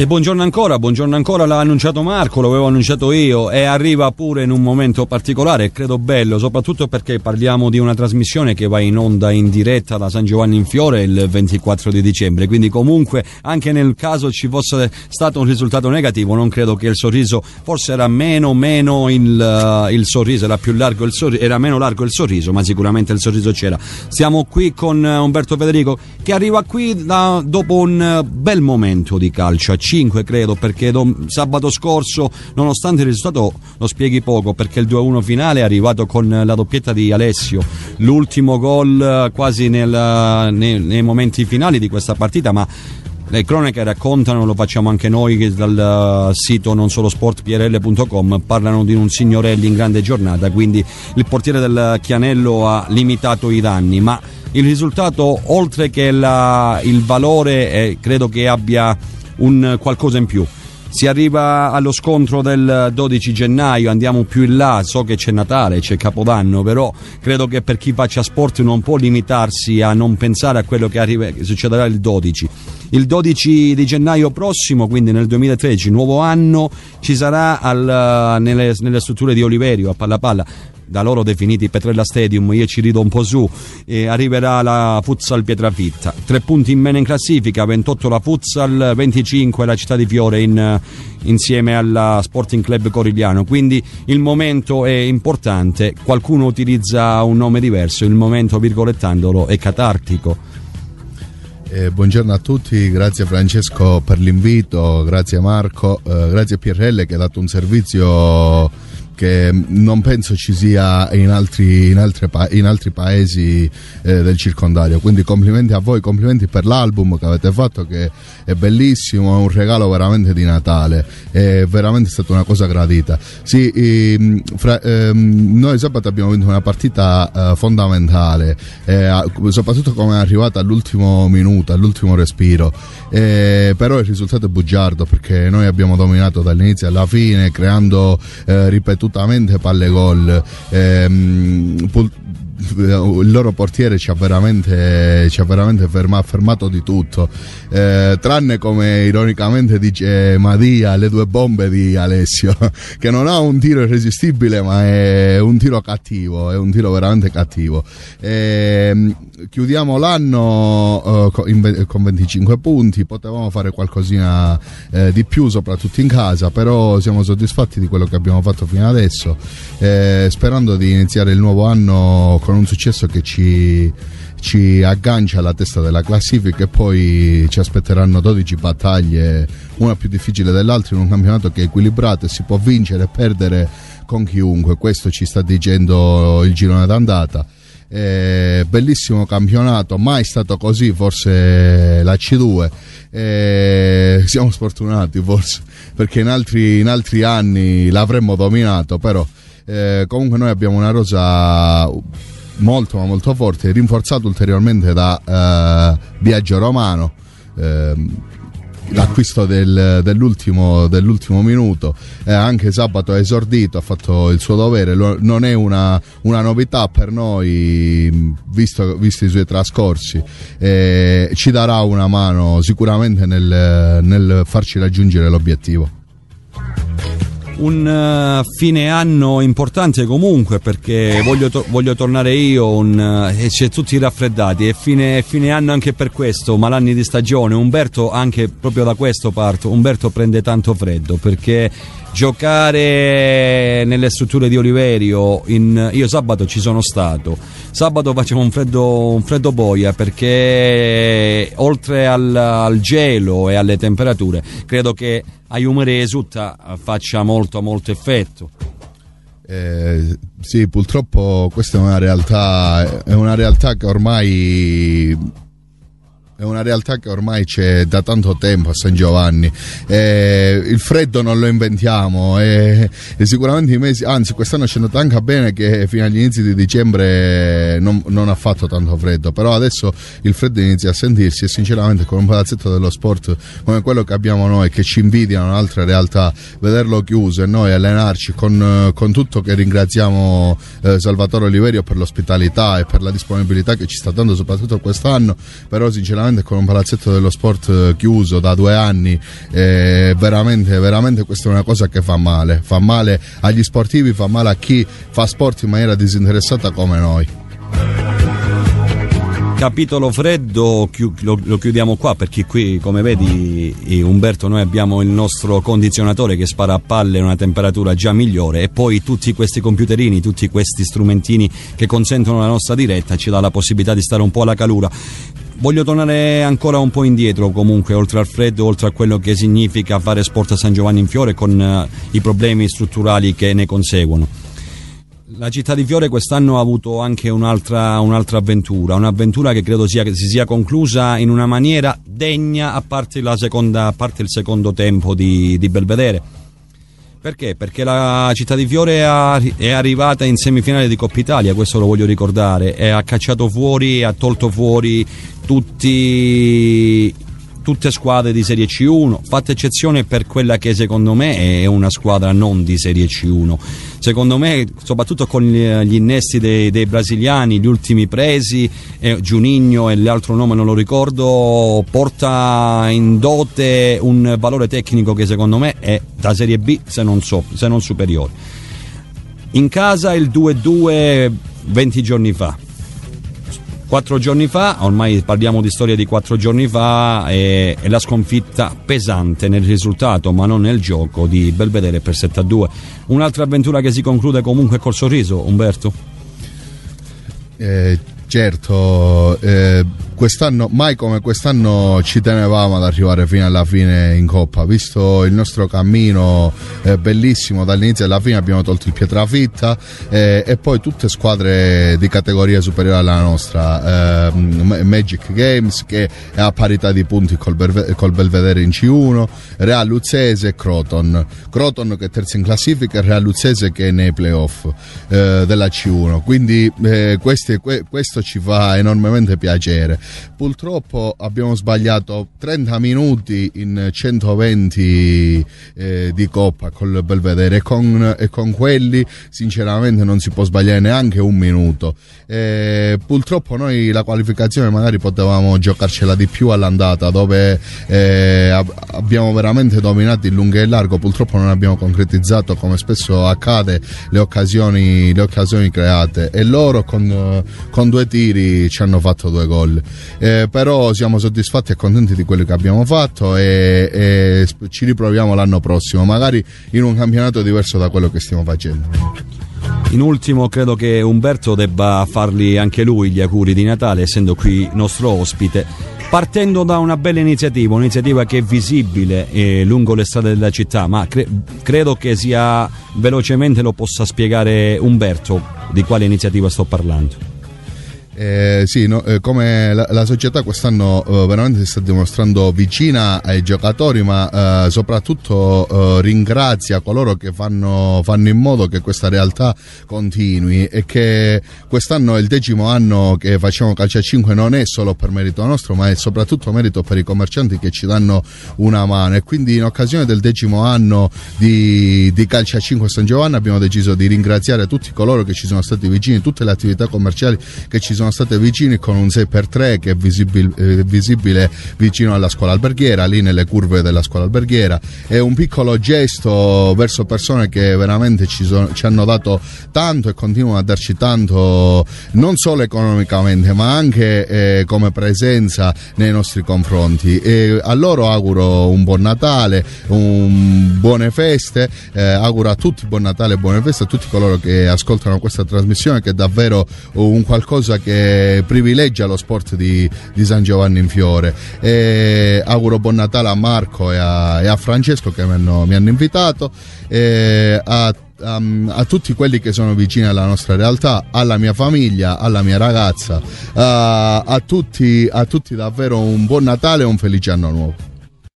E buongiorno ancora, buongiorno ancora, l'ha annunciato Marco, l'avevo annunciato io e arriva pure in un momento particolare, credo bello, soprattutto perché parliamo di una trasmissione che va in onda in diretta da San Giovanni in Fiore il 24 di dicembre, quindi comunque anche nel caso ci fosse stato un risultato negativo, non credo che il sorriso, forse era meno, meno il, eh, il sorriso, era, il sorriso, era meno largo il sorriso, ma sicuramente il sorriso c'era. Siamo qui con eh, Umberto Federico che arriva qui da, dopo un eh, bel momento di calcio 5 credo perché dom- sabato scorso nonostante il risultato lo spieghi poco perché il 2-1 finale è arrivato con la doppietta di Alessio l'ultimo gol eh, quasi nel, eh, nei, nei momenti finali di questa partita ma le cronache raccontano, lo facciamo anche noi dal eh, sito non solo sportprl.com parlano di un signorelli in grande giornata, quindi il portiere del Chianello ha limitato i danni, ma il risultato oltre che la, il valore eh, credo che abbia un qualcosa in più. Si arriva allo scontro del 12 gennaio, andiamo più in là, so che c'è Natale, c'è Capodanno, però credo che per chi faccia sport non può limitarsi a non pensare a quello che, arriva, che succederà il 12. Il 12 di gennaio prossimo, quindi nel 2013, nuovo anno, ci sarà al, nelle, nelle strutture di Oliverio a Palla Palla da loro definiti Petrella Stadium, io ci rido un po' su, eh, arriverà la Futsal Pietrafitta. Tre punti in meno in classifica, 28 la Futsal, 25 la Città di Fiore in, insieme alla Sporting Club Corigliano. Quindi il momento è importante, qualcuno utilizza un nome diverso, il momento virgolettandolo è catartico. Eh, buongiorno a tutti, grazie Francesco per l'invito, grazie Marco, eh, grazie a PRL che ha dato un servizio che non penso ci sia in altri, in altri, pa in altri paesi eh, del circondario. Quindi complimenti a voi, complimenti per l'album che avete fatto che è bellissimo, è un regalo veramente di Natale, è veramente stata una cosa gradita. Sì, e, ehm, fra, ehm, noi sabato abbiamo vinto una partita eh, fondamentale, eh, soprattutto come è arrivata all'ultimo minuto, all'ultimo respiro, eh, però il risultato è bugiardo perché noi abbiamo dominato dall'inizio alla fine creando eh, ripetuti assolutamente palle gol. Ehm, il loro portiere ci ha veramente, ci ha veramente ferma, fermato di tutto, eh, tranne come ironicamente dice eh, Madia, le due bombe di Alessio, che non ha un tiro irresistibile ma è un tiro cattivo, è un tiro veramente cattivo. Eh, eh, chiudiamo l'anno eh, in, con 25 punti, potevamo fare qualcosina eh, di più soprattutto in casa, però siamo soddisfatti di quello che abbiamo fatto fino adesso, eh, sperando di iniziare il nuovo anno con un successo che ci ci aggancia alla testa della classifica e poi ci aspetteranno 12 battaglie, una più difficile dell'altra, in un campionato che è equilibrato e si può vincere e perdere con chiunque. Questo ci sta dicendo il girone d'andata. Eh, bellissimo campionato, mai stato così forse la C2. Eh, siamo sfortunati forse perché in altri, in altri anni l'avremmo dominato, però eh, comunque noi abbiamo una rosa molto ma molto forte, rinforzata ulteriormente da eh, Biagio Romano ehm, l'acquisto del, dell'ultimo, dell'ultimo, minuto. Eh, anche sabato ha esordito, ha fatto il suo dovere. Lo, non è una, una, novità per noi, visto, visto i suoi trascorsi. Eh, ci darà una mano sicuramente nel, nel farci raggiungere l'obiettivo un uh, fine anno importante comunque perché voglio, to- voglio tornare io un, uh, e c'è tutti raffreddati e fine, fine, anno anche per questo malanni di stagione Umberto anche proprio da questo parto Umberto prende tanto freddo perché giocare nelle strutture di Oliverio in, io sabato ci sono stato sabato facevo un freddo, un freddo boia perché oltre al, al, gelo e alle temperature credo che a Iumere faccia molto molto effetto eh, sì purtroppo questa è una realtà è una realtà che ormai è una realtà che ormai c'è da tanto tempo a San Giovanni. Eh, il freddo non lo inventiamo e, eh, e sicuramente i mesi, anzi quest'anno ci è andata anche bene che fino agli inizi di dicembre non, non, ha fatto tanto freddo, però adesso il freddo inizia a sentirsi e sinceramente con un palazzetto dello sport come quello che abbiamo noi, che ci invidiano altre realtà, vederlo chiuso e noi allenarci con, eh, con tutto che ringraziamo eh, Salvatore Oliverio per l'ospitalità e per la disponibilità che ci sta dando soprattutto quest'anno, però sinceramente veramente con un palazzetto dello sport eh, chiuso da due anni, eh, veramente, veramente questa è una cosa che fa male, fa male agli sportivi, fa male a chi fa sport in maniera disinteressata come noi. Capitolo freddo lo, chiudiamo qua perché qui come vedi Umberto noi abbiamo il nostro condizionatore che spara a palle a una temperatura già migliore e poi tutti questi computerini, tutti questi strumentini che consentono la nostra diretta ci dà la possibilità di stare un po' alla calura. Voglio tornare ancora un po' indietro comunque, oltre al freddo, oltre a quello che significa fare sport a San Giovanni in Fiore con eh, i problemi strutturali che ne conseguono. La città di Fiore quest'anno ha avuto anche un'altra, un'altra avventura, un'avventura che credo sia, che si sia conclusa in una maniera degna a parte, seconda, a parte il secondo tempo di, di Belvedere perché? Perché la città di Fiore è arrivata in semifinale di Coppa Italia, questo lo voglio ricordare, e ha cacciato fuori, ha tolto fuori tutti tutte squadre di Serie C1, fatta eccezione per quella che secondo me è una squadra non di Serie C1. Secondo me, soprattutto con gli innesti dei, dei brasiliani, gli ultimi presi, eh, Giuninho e l'altro nome non lo ricordo, porta in dote un valore tecnico che secondo me è da Serie B se non, so, se non superiore. In casa il 2-2 20 giorni fa Quattro giorni fa, ormai parliamo di storia di quattro giorni fa, e, è la sconfitta pesante nel risultato, ma non nel gioco di Belvedere per 7 a 2. Un'altra avventura che si conclude comunque col sorriso, Umberto? Eh, certo, eh quest'anno, mai come quest'anno ci tenevamo ad arrivare fino alla fine in Coppa, visto il nostro cammino eh, bellissimo dall'inizio alla fine abbiamo tolto il Pietrafitta eh, e poi tutte squadre di categoria superiore alla nostra, eh, Magic Games che è a parità di punti col, Belve- col Belvedere in C1, Real Luzzese e Croton, Croton che è terza in classifica e Real Luzzese che è nei playoff eh, della C1, quindi eh, questi, que- questo ci fa enormemente piacere. Purtroppo abbiamo sbagliato 30 minuti in 120 eh, di coppa col Belvedere e con, e con, quelli sinceramente non si può sbagliare neanche un minuto. Eh, purtroppo noi la qualificazione magari potevamo giocarcela di più all'andata dove eh, abbiamo veramente dominato in lungo e in largo, purtroppo non abbiamo concretizzato come spesso accade le occasioni, le occasioni create e loro con, con due tiri ci hanno fatto due gol eh, però siamo soddisfatti e contenti di quello che abbiamo fatto e, e ci riproviamo l'anno prossimo, magari in un campionato diverso da quello che stiamo facendo. In ultimo credo che Umberto debba fargli anche lui gli auguri di Natale, essendo qui nostro ospite, partendo da una bella iniziativa, un'iniziativa che è visibile eh, lungo le strade della città, ma cre- credo che sia velocemente lo possa spiegare Umberto di quale iniziativa sto parlando. Eh, sì, no, eh, come la, la, società quest'anno eh, veramente si sta dimostrando vicina ai giocatori, ma eh, soprattutto eh, ringrazia coloro che fanno, fanno, in modo che questa realtà continui e che quest'anno è il decimo anno che facciamo calcio a 5 non è solo per merito nostro, ma è soprattutto merito per i commercianti che ci danno una mano e quindi in occasione del decimo anno di, di calcio a 5 San Giovanni abbiamo deciso di ringraziare tutti coloro che ci sono stati vicini, tutte le attività commerciali che ci sono sono state vicine con un 6x3 che è visibile, eh, visibile vicino alla scuola alberghiera, lì nelle curve della scuola alberghiera. È un piccolo gesto verso persone che veramente ci, sono, ci hanno dato tanto e continuano a darci tanto, non solo economicamente, ma anche eh, come presenza nei nostri confronti. E a loro auguro un buon Natale, un buone feste, eh, auguro a tutti buon Natale e buone feste a tutti coloro che ascoltano questa trasmissione che è davvero un qualcosa che eh, privilegia lo sport di, di, San Giovanni in Fiore. Eh, auguro buon Natale a Marco e a, e a Francesco che mi hanno, mi hanno invitato, eh, a, a, a, tutti quelli che sono vicini alla nostra realtà, alla mia famiglia, alla mia ragazza, a, tutti, a tutti davvero un buon Natale e un felice anno nuovo.